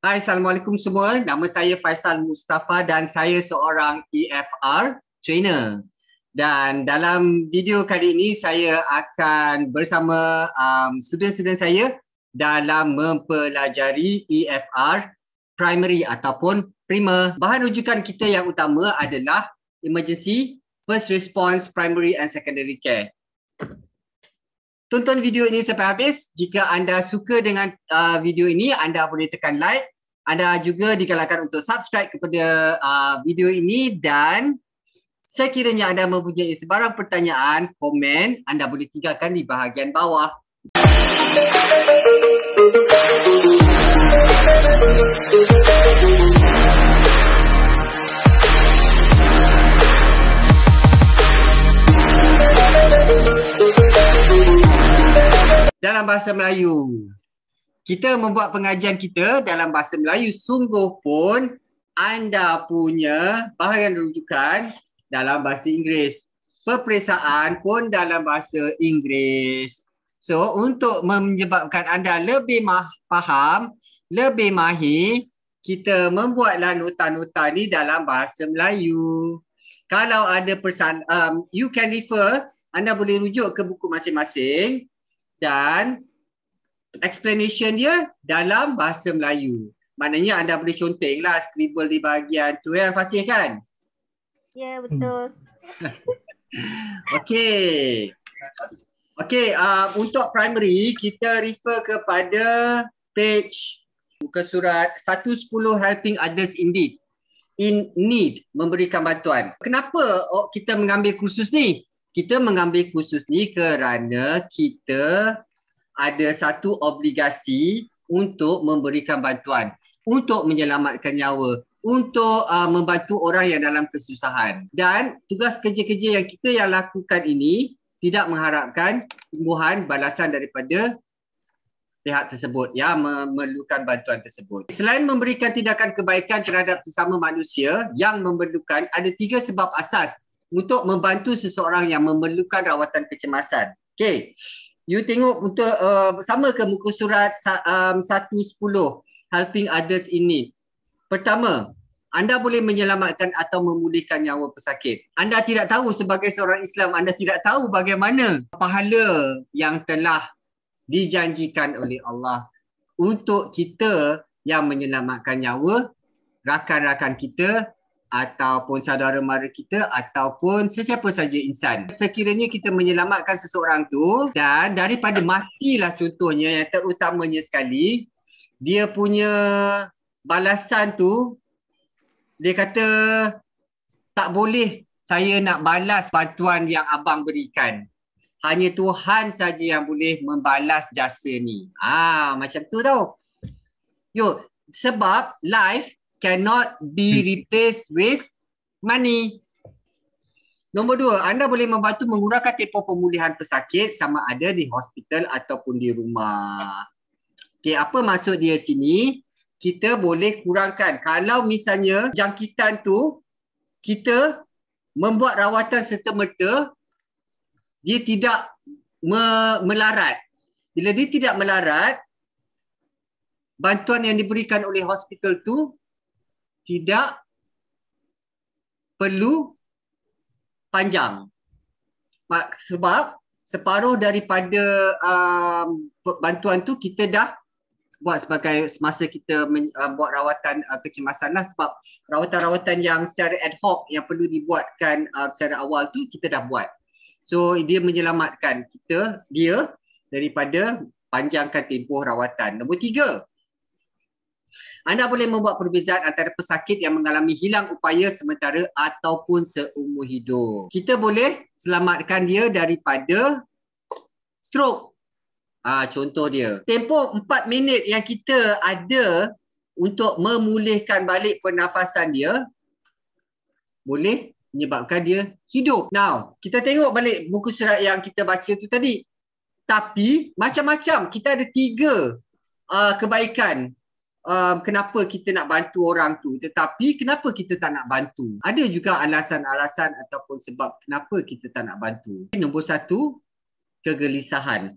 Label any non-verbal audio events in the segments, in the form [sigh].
Hai, Assalamualaikum semua. Nama saya Faisal Mustafa dan saya seorang EFR trainer. Dan dalam video kali ini, saya akan bersama um, student-student saya dalam mempelajari EFR primary ataupun prima. Bahan rujukan kita yang utama adalah emergency, first response, primary and secondary care tonton video ini sampai habis. Jika anda suka dengan uh, video ini, anda boleh tekan like. Anda juga digalakkan untuk subscribe kepada uh, video ini dan sekiranya anda mempunyai sebarang pertanyaan, komen, anda boleh tinggalkan di bahagian bawah. dalam bahasa Melayu. Kita membuat pengajian kita dalam bahasa Melayu sungguh pun anda punya bahagian rujukan dalam bahasa Inggeris. Perperiksaan pun dalam bahasa Inggeris. So untuk menyebabkan anda lebih ma- faham, lebih mahir, kita membuatlah nota-nota ni dalam bahasa Melayu. Kalau ada persan, um, you can refer, anda boleh rujuk ke buku masing-masing dan explanation dia dalam bahasa Melayu. Maknanya anda boleh conteng lah scribble di bahagian tu ya Fasih kan? Ya yeah, betul. Hmm. [laughs] Okey. Okey uh, untuk primary kita refer kepada page muka surat 110 helping others in need. In need memberikan bantuan. Kenapa oh, kita mengambil kursus ni? kita mengambil kursus ni kerana kita ada satu obligasi untuk memberikan bantuan untuk menyelamatkan nyawa untuk uh, membantu orang yang dalam kesusahan dan tugas kerja-kerja yang kita yang lakukan ini tidak mengharapkan tumbuhan balasan daripada pihak tersebut yang memerlukan bantuan tersebut. Selain memberikan tindakan kebaikan terhadap sesama manusia yang memerlukan, ada tiga sebab asas untuk membantu seseorang yang memerlukan rawatan kecemasan. Okey. You tengok untuk uh, sama ke muka surat um, 110 helping others ini. Pertama, anda boleh menyelamatkan atau memulihkan nyawa pesakit. Anda tidak tahu sebagai seorang Islam, anda tidak tahu bagaimana pahala yang telah dijanjikan oleh Allah untuk kita yang menyelamatkan nyawa rakan-rakan kita ataupun saudara mara kita ataupun sesiapa saja insan. Sekiranya kita menyelamatkan seseorang tu dan daripada matilah contohnya yang terutamanya sekali dia punya balasan tu dia kata tak boleh saya nak balas bantuan yang abang berikan. Hanya Tuhan saja yang boleh membalas jasa ni. Ah macam tu tau. Yo sebab life cannot be hmm. replaced with money. Nombor dua, anda boleh membantu mengurangkan tempoh pemulihan pesakit sama ada di hospital ataupun di rumah. Okay, apa maksud dia sini? Kita boleh kurangkan. Kalau misalnya jangkitan tu kita membuat rawatan serta-merta, dia tidak me- melarat. Bila dia tidak melarat, bantuan yang diberikan oleh hospital tu tidak perlu panjang sebab separuh daripada um, bantuan tu kita dah buat sebagai semasa kita men, uh, buat rawatan uh, kecemasan lah sebab rawatan-rawatan yang secara ad hoc yang perlu dibuatkan uh, secara awal tu kita dah buat so dia menyelamatkan kita dia daripada panjangkan tempoh rawatan nombor tiga anda boleh membuat perbezaan antara pesakit yang mengalami hilang upaya sementara ataupun seumur hidup. Kita boleh selamatkan dia daripada strok. ha, contoh dia. Tempoh 4 minit yang kita ada untuk memulihkan balik pernafasan dia boleh menyebabkan dia hidup. Now, kita tengok balik buku surat yang kita baca tu tadi. Tapi macam-macam kita ada tiga uh, kebaikan um, kenapa kita nak bantu orang tu tetapi kenapa kita tak nak bantu ada juga alasan-alasan ataupun sebab kenapa kita tak nak bantu nombor satu kegelisahan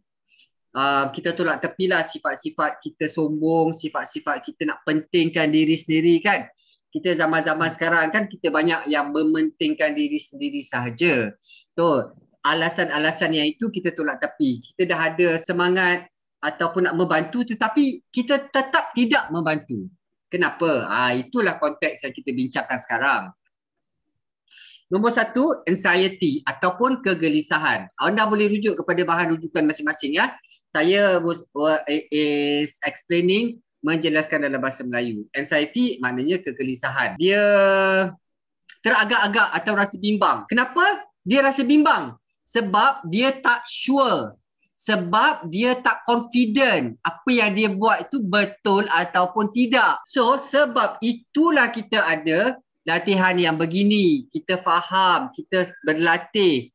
Uh, kita tolak tepilah sifat-sifat kita sombong, sifat-sifat kita nak pentingkan diri sendiri kan. Kita zaman-zaman sekarang kan kita banyak yang mementingkan diri sendiri sahaja. So, alasan-alasan yang itu kita tolak tepi. Kita dah ada semangat, ataupun nak membantu tetapi kita tetap tidak membantu. Kenapa? Ha, itulah konteks yang kita bincangkan sekarang. Nombor satu, anxiety ataupun kegelisahan. Anda boleh rujuk kepada bahan rujukan masing-masing. ya. Saya was, is explaining, menjelaskan dalam bahasa Melayu. Anxiety maknanya kegelisahan. Dia teragak-agak atau rasa bimbang. Kenapa dia rasa bimbang? Sebab dia tak sure sebab dia tak confident apa yang dia buat itu betul ataupun tidak. So sebab itulah kita ada latihan yang begini. Kita faham, kita berlatih,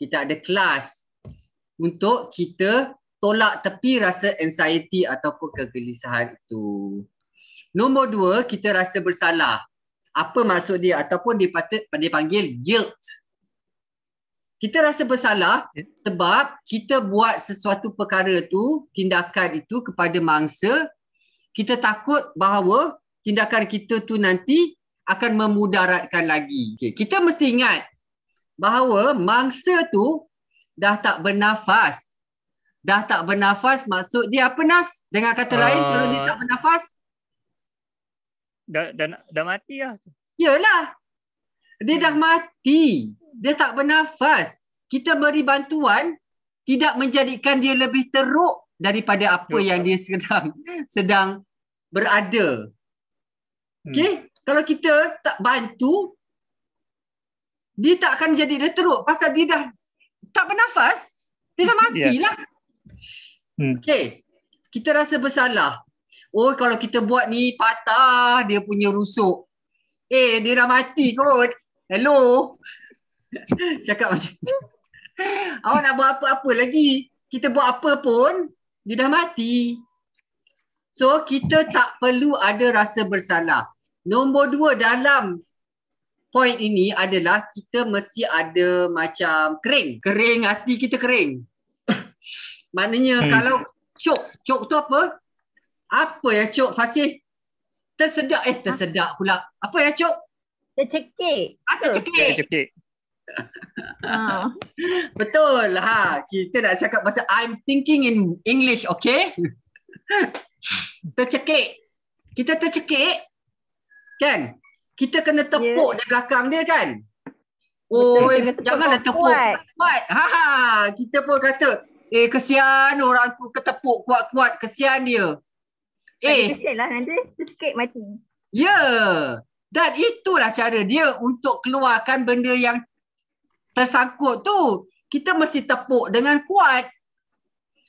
kita ada kelas untuk kita tolak tepi rasa anxiety ataupun kegelisahan itu. Nombor dua, kita rasa bersalah. Apa maksud dia ataupun dia, patut, dia panggil guilt kita rasa bersalah sebab kita buat sesuatu perkara tu, tindakan itu kepada mangsa, kita takut bahawa tindakan kita tu nanti akan memudaratkan lagi. Okay. Kita mesti ingat bahawa mangsa tu dah tak bernafas. Dah tak bernafas maksud dia apa Nas? Dengan kata uh, lain kalau dia tak ah. bernafas? Dah, dah, dah mati lah. Yelah, dia dah mati. Dia tak bernafas. Kita beri bantuan tidak menjadikan dia lebih teruk daripada apa Betul. Ya, yang ya. dia sedang sedang berada. Hmm. Okey, hmm. kalau kita tak bantu dia tak akan jadi dia teruk pasal dia dah tak bernafas, dia dah matilah. Yes. Hmm. Okey. Kita rasa bersalah. Oh, kalau kita buat ni patah dia punya rusuk. Eh, dia dah mati kot. Hello. [laughs] Cakap macam tu. Awak nak buat apa-apa lagi? Kita buat apa pun, dia dah mati. So, kita tak perlu ada rasa bersalah. Nombor dua dalam point ini adalah kita mesti ada macam kering. Kering, hati kita kering. [coughs] Maknanya hmm. kalau cok, cok tu apa? Apa ya cok Fasih? Tersedak, eh tersedak pula. Apa ya cok? tercekik. Ah, tercekik. tercekik. Ya, [laughs] ah. Betul. Ha, kita nak cakap bahasa I'm thinking in English, okay? [laughs] tercekik. Kita tercekik. Kan? Kita kena tepuk yeah. di belakang dia kan? Oi, janganlah tepuk. Kuat. Ha, ha, kita pun kata, eh kesian orang tu ketepuk kuat-kuat, kesian dia. Eh, kesianlah nanti tercekik mati. Ya. Yeah. Dan itulah cara dia untuk keluarkan benda yang tersangkut tu. Kita mesti tepuk dengan kuat.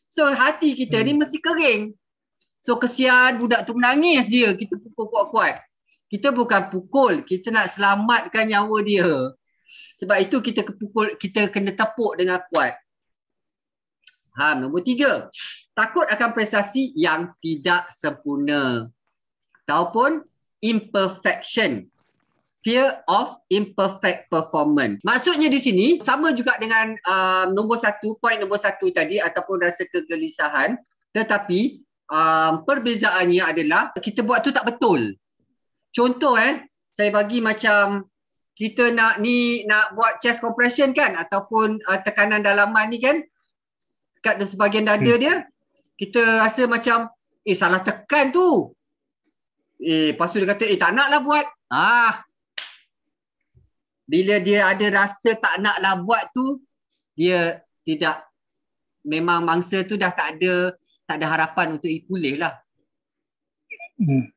So hati kita hmm. ni mesti kering. So kesian budak tu menangis dia. Kita pukul kuat-kuat. Kita bukan pukul. Kita nak selamatkan nyawa dia. Sebab itu kita kepukul, kita kena tepuk dengan kuat. Ha, nombor tiga. Takut akan prestasi yang tidak sempurna. Ataupun imperfection. Fear of imperfect performance. Maksudnya di sini, sama juga dengan um, nombor satu, point nombor satu tadi ataupun rasa kegelisahan. Tetapi, um, perbezaannya adalah kita buat tu tak betul. Contoh eh, saya bagi macam kita nak ni nak buat chest compression kan ataupun uh, tekanan dalaman ni kan kat sebahagian dada hmm. dia kita rasa macam eh salah tekan tu Eh, lepas tu dia kata, eh tak nak lah buat. Ah. Bila dia ada rasa tak nak lah buat tu, dia tidak, memang mangsa tu dah tak ada, tak ada harapan untuk ipulih lah. Hmm.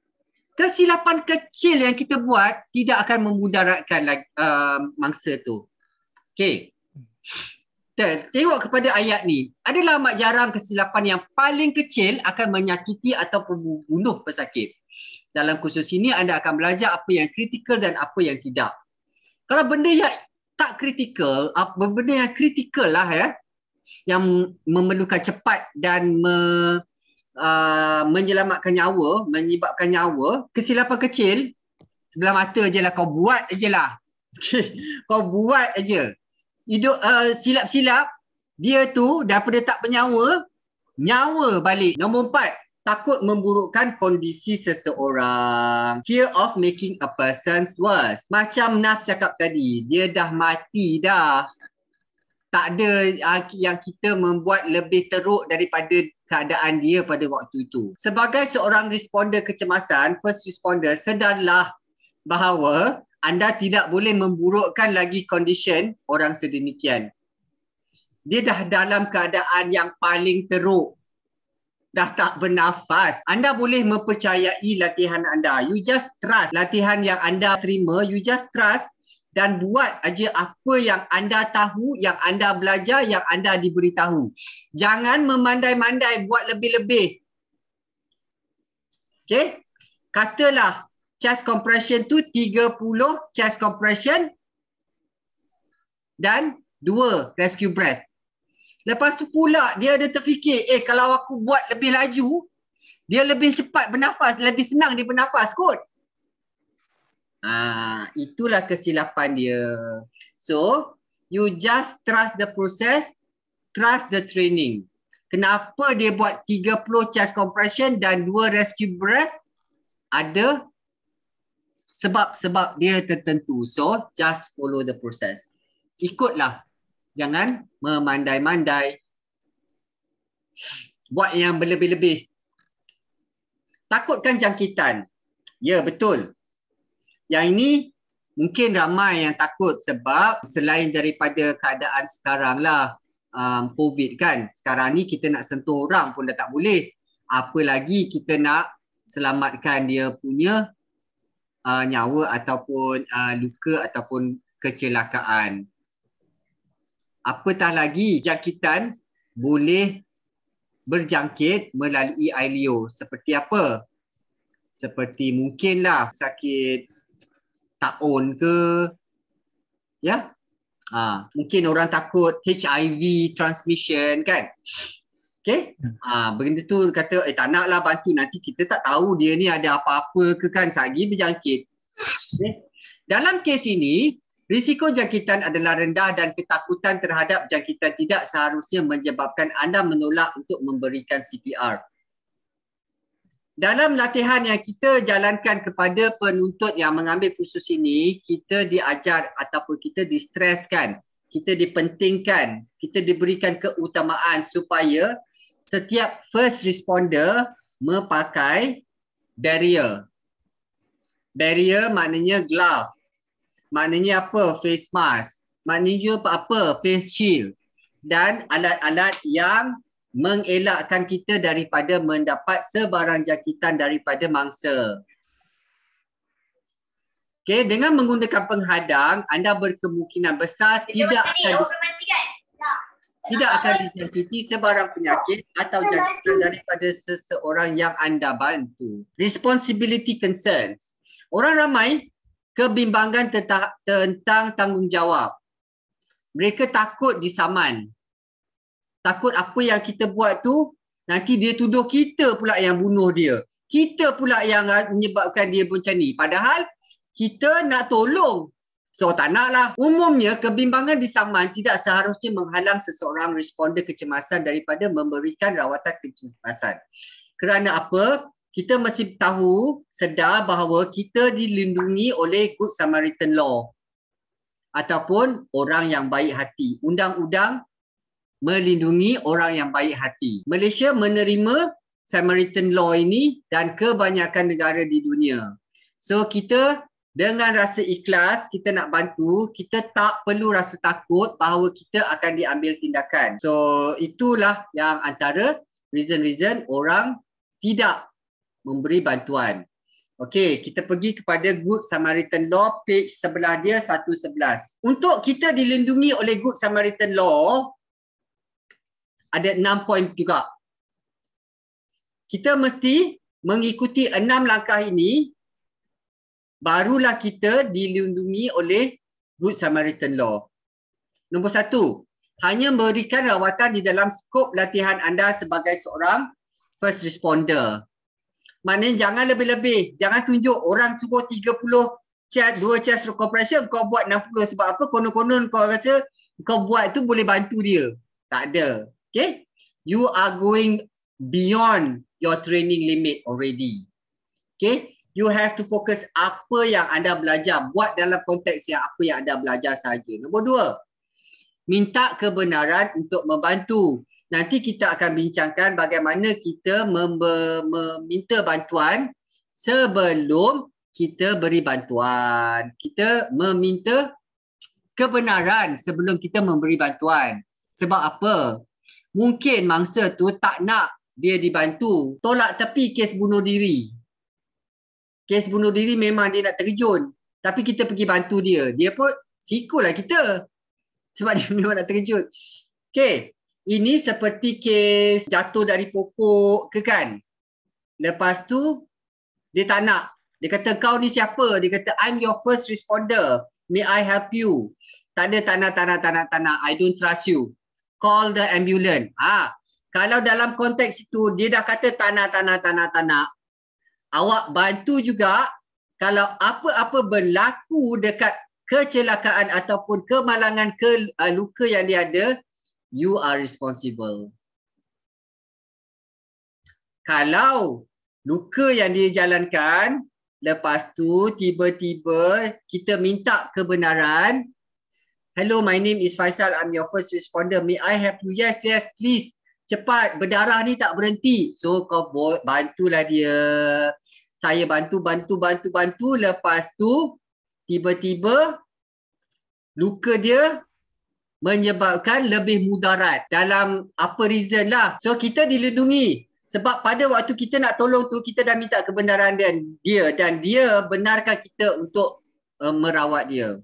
Kesilapan kecil yang kita buat tidak akan memudaratkan uh, mangsa tu. Okay. Dan tengok kepada ayat ni. Adalah amat jarang kesilapan yang paling kecil akan menyakiti atau membunuh pesakit dalam kursus ini anda akan belajar apa yang kritikal dan apa yang tidak. Kalau benda yang tak kritikal, apa benda yang kritikal lah ya, yang memerlukan cepat dan me, uh, menyelamatkan nyawa, menyebabkan nyawa, kesilapan kecil, sebelah mata je lah, kau buat je lah. [laughs] Kau buat je. uh, silap-silap, dia tu daripada tak bernyawa, nyawa balik. Nombor empat, takut memburukkan kondisi seseorang. Fear of making a person worse. Macam Nas cakap tadi, dia dah mati dah. Tak ada ah, yang kita membuat lebih teruk daripada keadaan dia pada waktu itu. Sebagai seorang responder kecemasan, first responder, sedarlah bahawa anda tidak boleh memburukkan lagi condition orang sedemikian. Dia dah dalam keadaan yang paling teruk dah tak bernafas. Anda boleh mempercayai latihan anda. You just trust latihan yang anda terima. You just trust dan buat aja apa yang anda tahu, yang anda belajar, yang anda diberitahu. Jangan memandai-mandai buat lebih-lebih. Okay? Katalah chest compression tu 30 chest compression dan 2 rescue breath. Lepas tu pula dia ada terfikir, eh kalau aku buat lebih laju, dia lebih cepat bernafas, lebih senang dia bernafas kot. Ah, itulah kesilapan dia. So, you just trust the process, trust the training. Kenapa dia buat 30 chest compression dan 2 rescue breath? Ada sebab-sebab dia tertentu. So, just follow the process. Ikutlah jangan memandai-mandai buat yang berlebih-lebih takutkan jangkitan ya betul yang ini mungkin ramai yang takut sebab selain daripada keadaan sekarang lah um, covid kan sekarang ni kita nak sentuh orang pun dah tak boleh apa lagi kita nak selamatkan dia punya uh, nyawa ataupun uh, luka ataupun kecelakaan apatah lagi jangkitan boleh berjangkit melalui air liur seperti apa seperti mungkinlah sakit taun ke ya ha, mungkin orang takut HIV transmission kan Okay. Ha, benda tu kata eh, tak naklah bantu nanti kita tak tahu dia ni ada apa-apa ke kan sagi berjangkit. Okay. Dalam kes ini Risiko jangkitan adalah rendah dan ketakutan terhadap jangkitan tidak seharusnya menyebabkan anda menolak untuk memberikan CPR. Dalam latihan yang kita jalankan kepada penuntut yang mengambil kursus ini, kita diajar ataupun kita distreskan, kita dipentingkan, kita diberikan keutamaan supaya setiap first responder memakai barrier. Barrier maknanya glove maknanya apa face mask maknanya apa face shield dan alat-alat yang mengelakkan kita daripada mendapat sebarang jangkitan daripada mangsa. Okay dengan menggunakan penghadang, anda berkemungkinan besar Dia tidak akan di, kan? tidak akan dijangkiti sebarang penyakit atau lah, jangkitan daripada seseorang yang anda bantu. Responsibility concerns. Orang ramai kebimbangan tentang, tentang tanggungjawab. Mereka takut disaman. Takut apa yang kita buat tu nanti dia tuduh kita pula yang bunuh dia. Kita pula yang menyebabkan dia macam ni. Padahal kita nak tolong. So tak nak lah. Umumnya kebimbangan disaman tidak seharusnya menghalang seseorang responder kecemasan daripada memberikan rawatan kecemasan. Kerana apa? kita mesti tahu sedar bahawa kita dilindungi oleh Good Samaritan Law ataupun orang yang baik hati. Undang-undang melindungi orang yang baik hati. Malaysia menerima Samaritan Law ini dan kebanyakan negara di dunia. So kita dengan rasa ikhlas kita nak bantu, kita tak perlu rasa takut bahawa kita akan diambil tindakan. So itulah yang antara reason-reason orang tidak memberi bantuan. Okey, kita pergi kepada Good Samaritan Law page sebelah dia 111. Untuk kita dilindungi oleh Good Samaritan Law ada 6 poin juga. Kita mesti mengikuti 6 langkah ini barulah kita dilindungi oleh Good Samaritan Law. Nombor satu, hanya memberikan rawatan di dalam skop latihan anda sebagai seorang first responder. Maknanya jangan lebih-lebih. Jangan tunjuk orang cukup 30 chest, 2 chest compression kau buat 60 sebab apa? Konon-konon kau rasa kau buat tu boleh bantu dia. Tak ada. Okay? You are going beyond your training limit already. Okay? You have to focus apa yang anda belajar. Buat dalam konteks yang apa yang anda belajar saja. Nombor dua. Minta kebenaran untuk membantu. Nanti kita akan bincangkan bagaimana kita meminta bantuan sebelum kita beri bantuan. Kita meminta kebenaran sebelum kita memberi bantuan. Sebab apa? Mungkin mangsa tu tak nak dia dibantu. Tolak tepi kes bunuh diri. Kes bunuh diri memang dia nak terjun. Tapi kita pergi bantu dia. Dia pun sikulah kita. Sebab [laughs] dia memang nak terjun. Okay. Ini seperti kes jatuh dari pokok ke kan? Lepas tu, dia tak nak. Dia kata, kau ni siapa? Dia kata, I'm your first responder. May I help you? Tak ada tak nak, tak nak, tak nak, tak nak. I don't trust you. Call the ambulance. Ah, ha. Kalau dalam konteks itu, dia dah kata tak nak, tak nak, tak nak, tak nak. Awak bantu juga kalau apa-apa berlaku dekat kecelakaan ataupun kemalangan ke, uh, luka yang dia ada, you are responsible. Kalau luka yang dia jalankan, lepas tu tiba-tiba kita minta kebenaran, Hello, my name is Faisal. I'm your first responder. May I help you? Yes, yes, please. Cepat, berdarah ni tak berhenti. So, kau bantulah dia. Saya bantu, bantu, bantu, bantu. Lepas tu, tiba-tiba, luka dia menyebabkan lebih mudarat dalam apa reason lah. So kita dilindungi sebab pada waktu kita nak tolong tu kita dah minta kebenaran dan dia dan dia benarkan kita untuk uh, merawat dia.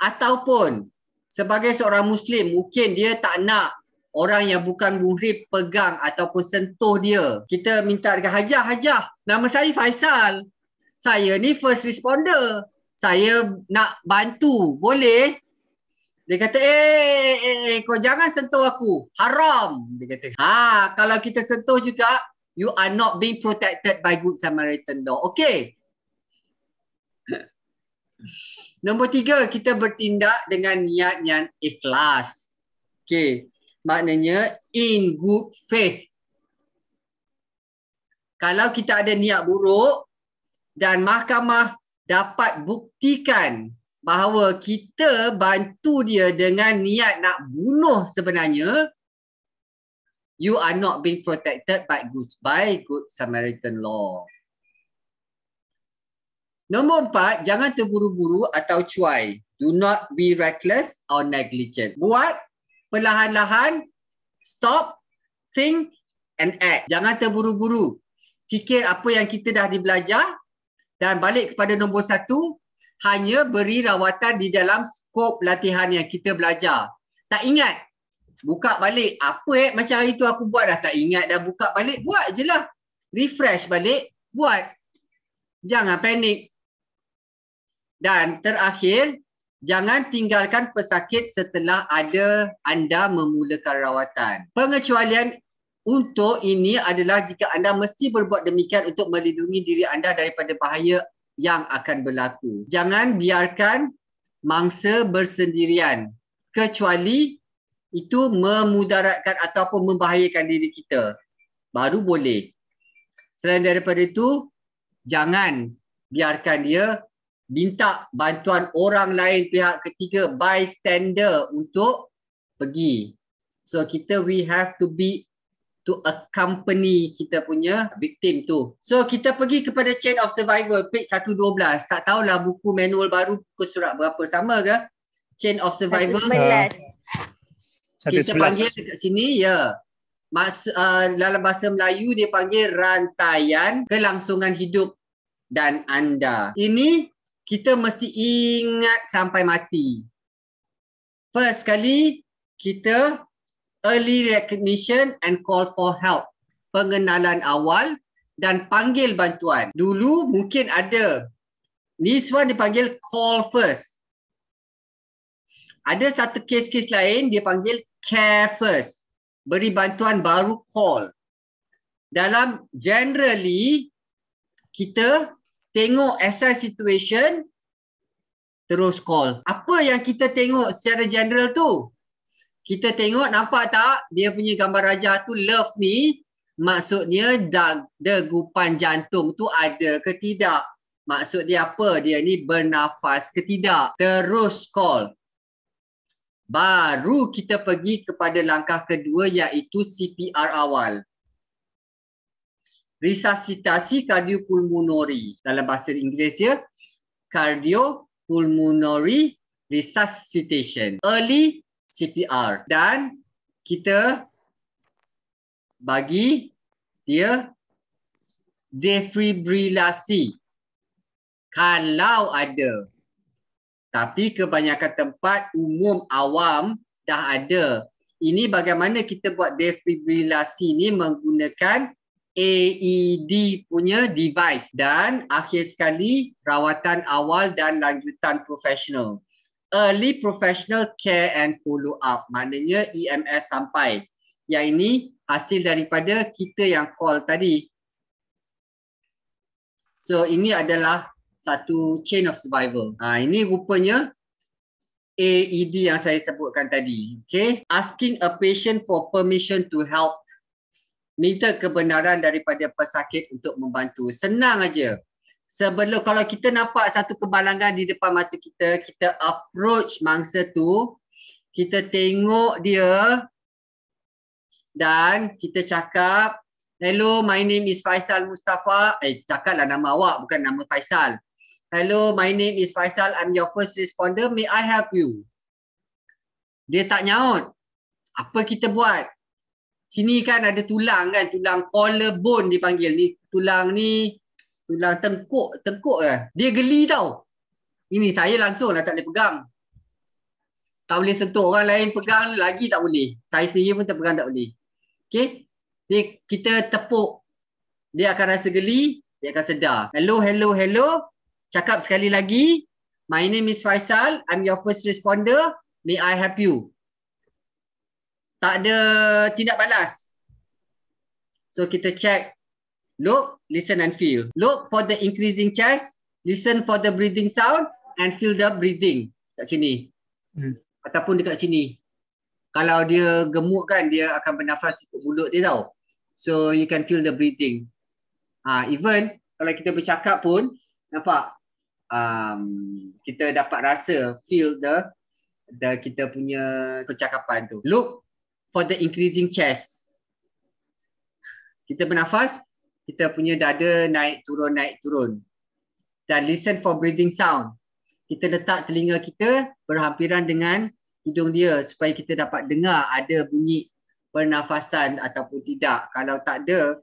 Ataupun sebagai seorang muslim mungkin dia tak nak orang yang bukan muhrib pegang ataupun sentuh dia. Kita minta dekat hajah hajah. Nama saya Faisal. Saya ni first responder. Saya nak bantu. Boleh? Dia kata, eh, eh, eh, eh, kau jangan sentuh aku. Haram. Dia kata, ha, kalau kita sentuh juga, you are not being protected by good Samaritan law. Okay. [laughs] Nombor tiga, kita bertindak dengan niat yang ikhlas. Okay. Maknanya, in good faith. Kalau kita ada niat buruk dan mahkamah dapat buktikan bahawa kita bantu dia dengan niat nak bunuh sebenarnya you are not being protected by good by good samaritan law Nombor empat, jangan terburu-buru atau cuai. Do not be reckless or negligent. Buat perlahan-lahan, stop, think and act. Jangan terburu-buru. Fikir apa yang kita dah dibelajar dan balik kepada nombor satu, hanya beri rawatan di dalam skop latihan yang kita belajar. Tak ingat? Buka balik. Apa eh macam hari tu aku buat dah tak ingat dah buka balik. Buat je lah. Refresh balik. Buat. Jangan panik. Dan terakhir, jangan tinggalkan pesakit setelah ada anda memulakan rawatan. Pengecualian untuk ini adalah jika anda mesti berbuat demikian untuk melindungi diri anda daripada bahaya yang akan berlaku. Jangan biarkan mangsa bersendirian kecuali itu memudaratkan ataupun membahayakan diri kita. Baru boleh. Selain daripada itu, jangan biarkan dia minta bantuan orang lain pihak ketiga bystander untuk pergi. So kita we have to be to accompany kita punya victim tu. So kita pergi kepada chain of survival page 112. Tak tahulah buku manual baru ke surat berapa sama ke? Chain of survival. Uh, kita 11. panggil dekat sini ya. Maksud, uh, dalam bahasa Melayu dia panggil rantaian kelangsungan hidup dan anda. Ini kita mesti ingat sampai mati. First kali kita early recognition and call for help. Pengenalan awal dan panggil bantuan. Dulu mungkin ada. Ni semua dipanggil call first. Ada satu kes-kes lain dia panggil care first. Beri bantuan baru call. Dalam generally kita tengok assess situation terus call. Apa yang kita tengok secara general tu? kita tengok nampak tak dia punya gambar raja tu love ni maksudnya degupan jantung tu ada ke tidak maksud dia apa dia ni bernafas ke tidak terus call baru kita pergi kepada langkah kedua iaitu CPR awal resusitasi kardiopulmonari dalam bahasa Inggeris dia cardiopulmonary resuscitation early CPR dan kita bagi dia defibrilasi kalau ada tapi kebanyakan tempat umum awam dah ada ini bagaimana kita buat defibrilasi ni menggunakan AED punya device dan akhir sekali rawatan awal dan lanjutan profesional early professional care and follow up. Maknanya EMS sampai. Yang ini hasil daripada kita yang call tadi. So ini adalah satu chain of survival. Ha, ini rupanya AED yang saya sebutkan tadi. Okay. Asking a patient for permission to help. Minta kebenaran daripada pesakit untuk membantu. Senang aja sebelum kalau kita nampak satu kebalangan di depan mata kita kita approach mangsa tu kita tengok dia dan kita cakap hello my name is Faisal Mustafa eh cakaplah nama awak bukan nama Faisal hello my name is Faisal I'm your first responder may I help you dia tak nyaut apa kita buat sini kan ada tulang kan tulang collarbone dipanggil ni tulang ni tulang tengkuk tengkuk eh. Dia geli tau. Ini saya langsung lah tak boleh pegang. Tak boleh sentuh orang lain pegang lagi tak boleh. Saya sendiri pun tak pegang tak boleh. Okey. Dia kita tepuk dia akan rasa geli, dia akan sedar. Hello, hello, hello. Cakap sekali lagi. My name is Faisal. I'm your first responder. May I help you? Tak ada tindak balas. So kita check look, listen and feel. Look for the increasing chest, listen for the breathing sound and feel the breathing. Kat sini. Hmm. Ataupun dekat sini. Kalau dia gemuk kan, dia akan bernafas ikut mulut dia tau. So you can feel the breathing. Ah, uh, even kalau kita bercakap pun, nampak? Um, kita dapat rasa, feel the the kita punya percakapan tu. Look for the increasing chest. Kita bernafas, kita punya dada naik turun naik turun dan listen for breathing sound kita letak telinga kita berhampiran dengan hidung dia supaya kita dapat dengar ada bunyi pernafasan ataupun tidak kalau tak ada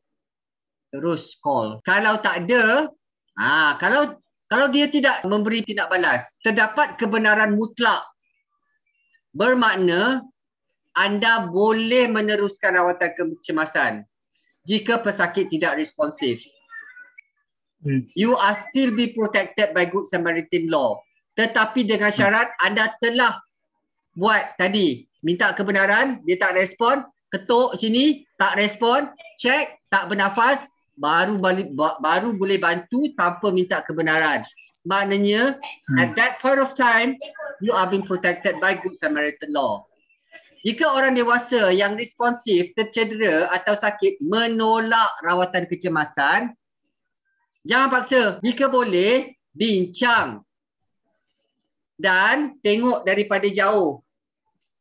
terus call kalau tak ada ah kalau kalau dia tidak memberi tindak balas terdapat kebenaran mutlak bermakna anda boleh meneruskan rawatan kecemasan jika pesakit tidak responsif. Hmm. You are still be protected by Good Samaritan law. Tetapi dengan syarat anda telah buat tadi minta kebenaran, dia tak respon, ketuk sini, tak respon, check, tak bernafas, baru balik, baru boleh bantu tanpa minta kebenaran. Maknanya hmm. at that point of time you are being protected by good samaritan law. Jika orang dewasa yang responsif tercedera atau sakit menolak rawatan kecemasan, jangan paksa. Jika boleh, bincang dan tengok daripada jauh.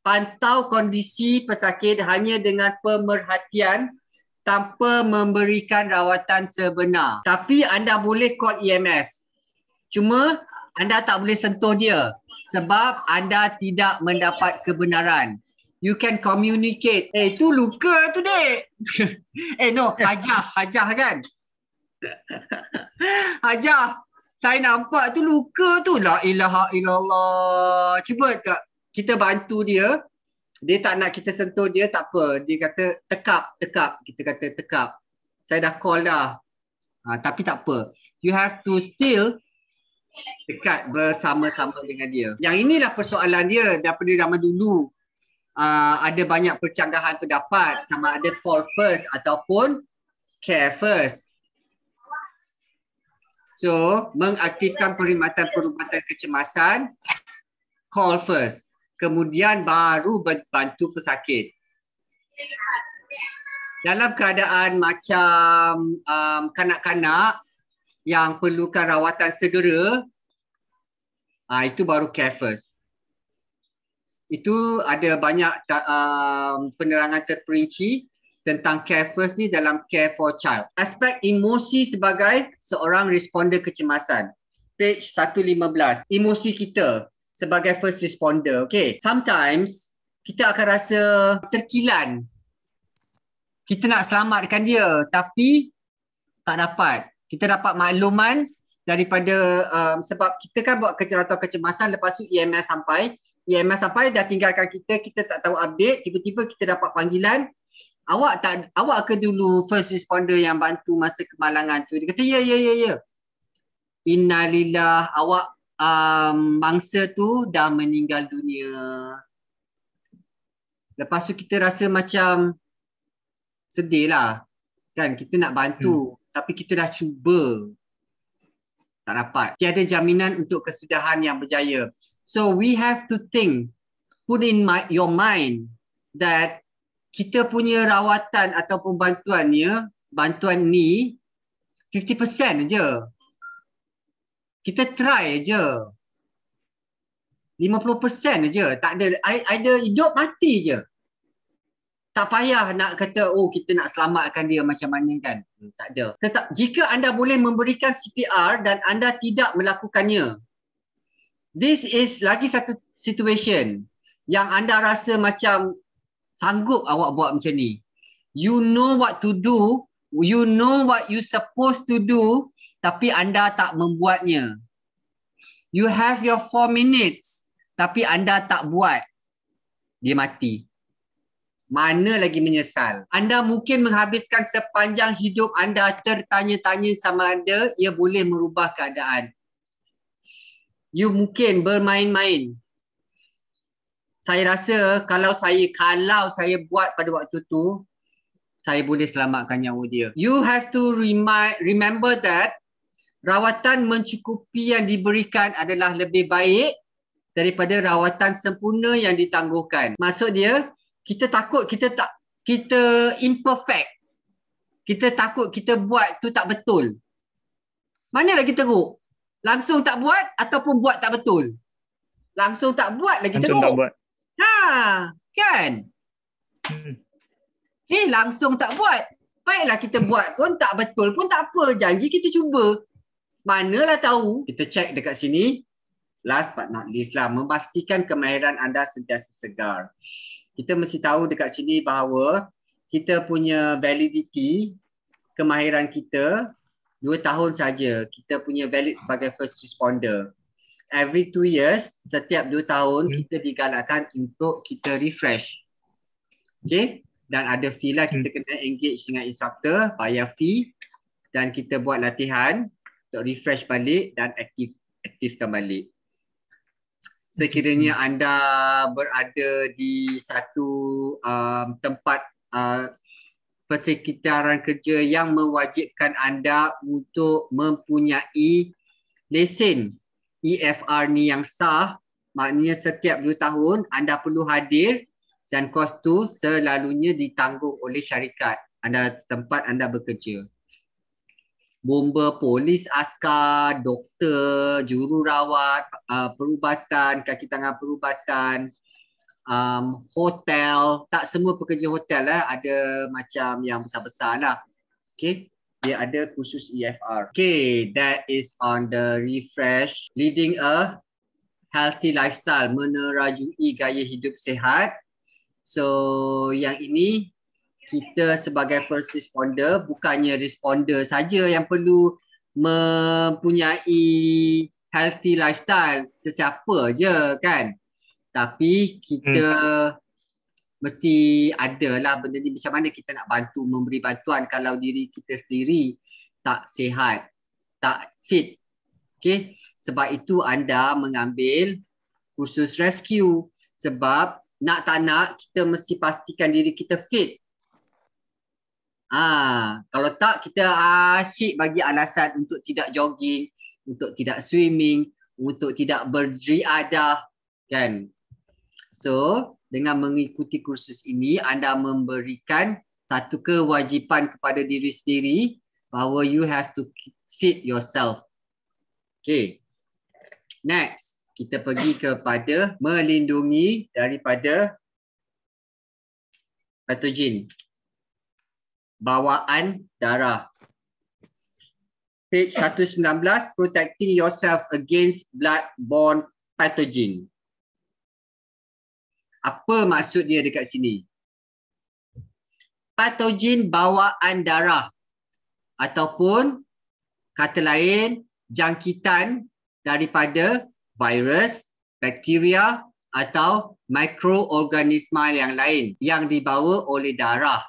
Pantau kondisi pesakit hanya dengan pemerhatian tanpa memberikan rawatan sebenar. Tapi anda boleh call EMS. Cuma anda tak boleh sentuh dia sebab anda tidak mendapat kebenaran you can communicate. Eh, tu luka tu, dek. [laughs] eh, no. Hajah. Hajah kan? [laughs] Hajah. Saya nampak tu luka tu. La ilaha illallah. Cuba tak? kita bantu dia. Dia tak nak kita sentuh dia. Tak apa. Dia kata tekap. Tekap. Kita kata tekap. Saya dah call dah. Ha, tapi tak apa. You have to still dekat bersama-sama dengan dia. Yang inilah persoalan dia daripada zaman dulu. Ah, ada banyak percanggahan pendapat sama ada call first ataupun care first. So, mengaktifkan perkhidmatan-perkhidmatan kecemasan, call first. Kemudian baru bantu pesakit. Dalam keadaan macam um, kanak-kanak yang perlukan rawatan segera, uh, itu baru care first itu ada banyak uh, penerangan terperinci tentang care first ni dalam care for child. Aspek emosi sebagai seorang responder kecemasan. Page 115. Emosi kita sebagai first responder. Okay. Sometimes kita akan rasa terkilan. Kita nak selamatkan dia tapi tak dapat. Kita dapat makluman daripada um, sebab kita kan buat kecerahan kecemasan lepas tu EMS sampai Ya EMS sampai dah tinggalkan kita, kita tak tahu update, tiba-tiba kita dapat panggilan, awak tak awak ke dulu first responder yang bantu masa kemalangan tu. Dia kata, ya, ya, ya, ya. Innalillah, awak um, bangsa tu dah meninggal dunia. Lepas tu kita rasa macam sedih lah. Kan, kita nak bantu. Hmm. Tapi kita dah cuba. Tak dapat. Tiada jaminan untuk kesudahan yang berjaya. So we have to think, put in my, your mind that kita punya rawatan ataupun bantuan bantuan ni 50% aja. Kita try aja. 50% aja. Tak ada ada hidup mati aja. Tak payah nak kata oh kita nak selamatkan dia macam mana kan. Hmm. Tak ada. Tetap jika anda boleh memberikan CPR dan anda tidak melakukannya, this is lagi satu situation yang anda rasa macam sanggup awak buat macam ni. You know what to do, you know what you supposed to do tapi anda tak membuatnya. You have your four minutes tapi anda tak buat. Dia mati. Mana lagi menyesal? Anda mungkin menghabiskan sepanjang hidup anda tertanya-tanya sama ada ia boleh merubah keadaan you mungkin bermain-main. Saya rasa kalau saya kalau saya buat pada waktu tu saya boleh selamatkan nyawa dia. You have to remind, remember that rawatan mencukupi yang diberikan adalah lebih baik daripada rawatan sempurna yang ditangguhkan. Maksud dia, kita takut kita tak kita imperfect. Kita takut kita buat tu tak betul. Mana lagi teruk? langsung tak buat ataupun buat tak betul. Langsung tak buat lagi langsung teruk. Tak buat. Ha, kan? Hmm. Eh, langsung tak buat. Baiklah kita buat pun tak betul pun tak apa. Janji kita cuba. Manalah tahu. Kita check dekat sini. Last but not least lah. Memastikan kemahiran anda sentiasa segar. Kita mesti tahu dekat sini bahawa kita punya validity kemahiran kita dua tahun saja kita punya valid sebagai first responder. Every two years, setiap dua tahun hmm. kita digalakkan untuk kita refresh. Okay? Dan ada fee lah kita hmm. kena engage dengan instructor, bayar fee dan kita buat latihan untuk refresh balik dan aktif aktifkan balik. Sekiranya hmm. anda berada di satu um, tempat uh, persekitaran kerja yang mewajibkan anda untuk mempunyai lesen EFR ni yang sah maknanya setiap 2 tahun anda perlu hadir dan kos tu selalunya ditanggung oleh syarikat anda tempat anda bekerja bomba polis askar doktor jururawat ah, perubatan kaki tangan perubatan um, hotel, tak semua pekerja hotel lah, ada macam yang besar-besar lah. Okay, dia ada khusus EFR. Okay, that is on the refresh. Leading a healthy lifestyle, menerajui gaya hidup sehat. So, yang ini kita sebagai first responder, bukannya responder saja yang perlu mempunyai healthy lifestyle sesiapa je kan. Tapi kita hmm. mesti lah benda ni macam mana kita nak bantu memberi bantuan kalau diri kita sendiri tak sihat, tak fit. Okay? Sebab itu anda mengambil kursus rescue sebab nak tak nak kita mesti pastikan diri kita fit. Ah, kalau tak kita asyik bagi alasan untuk tidak jogging, untuk tidak swimming, untuk tidak berjiadah kan So, dengan mengikuti kursus ini, anda memberikan satu kewajipan kepada diri sendiri bahawa you have to fit yourself. Okay. Next, kita pergi kepada melindungi daripada patogen. Bawaan darah. Page 119, protecting yourself against blood-borne pathogen. Apa maksudnya dekat sini? Patogen bawaan darah ataupun kata lain jangkitan daripada virus, bakteria atau mikroorganisma yang lain yang dibawa oleh darah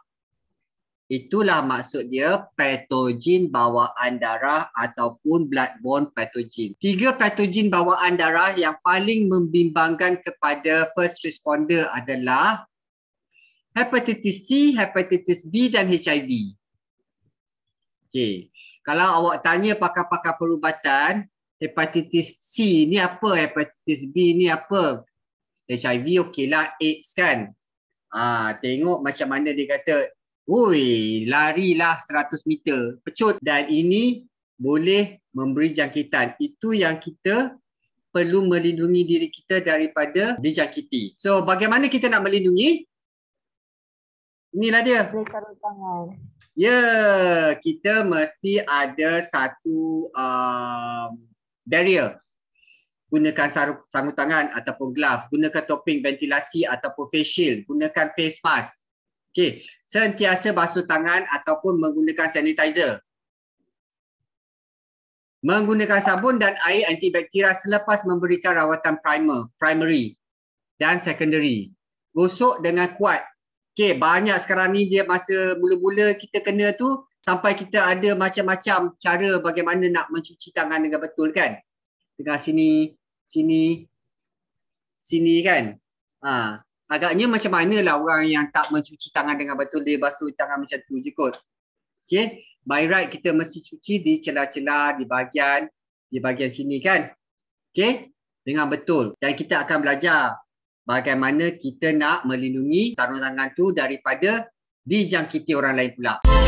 Itulah maksud dia patogen bawaan darah ataupun bloodborne patogen. Tiga patogen bawaan darah yang paling membimbangkan kepada first responder adalah hepatitis C, hepatitis B dan HIV. Okay. Kalau awak tanya pakar-pakar perubatan, hepatitis C ni apa, hepatitis B ni apa, HIV okeylah, AIDS kan. Ah, tengok macam mana dia kata Ui, larilah 100 meter. Pecut. Dan ini boleh memberi jangkitan. Itu yang kita perlu melindungi diri kita daripada dijangkiti. So, bagaimana kita nak melindungi? Inilah dia. Berikan tangan. Ya, kita mesti ada satu um, barrier. Gunakan sarung tangan ataupun glove. Gunakan topping ventilasi ataupun face shield. Gunakan face mask. Okay, sentiasa basuh tangan ataupun menggunakan sanitizer. Menggunakan sabun dan air antibakteria selepas memberikan rawatan primer, primary dan secondary. Gosok dengan kuat. Okay, banyak sekarang ni dia masa mula-mula kita kena tu sampai kita ada macam-macam cara bagaimana nak mencuci tangan dengan betul kan? Dengan sini, sini, sini kan? Ah, ha agaknya macam mana lah orang yang tak mencuci tangan dengan betul dia basuh tangan macam tu je kot. Okay. By right kita mesti cuci di celah-celah, di bahagian, di bahagian sini kan. Okay. Dengan betul. Dan kita akan belajar bagaimana kita nak melindungi sarung tangan tu daripada dijangkiti orang lain pula.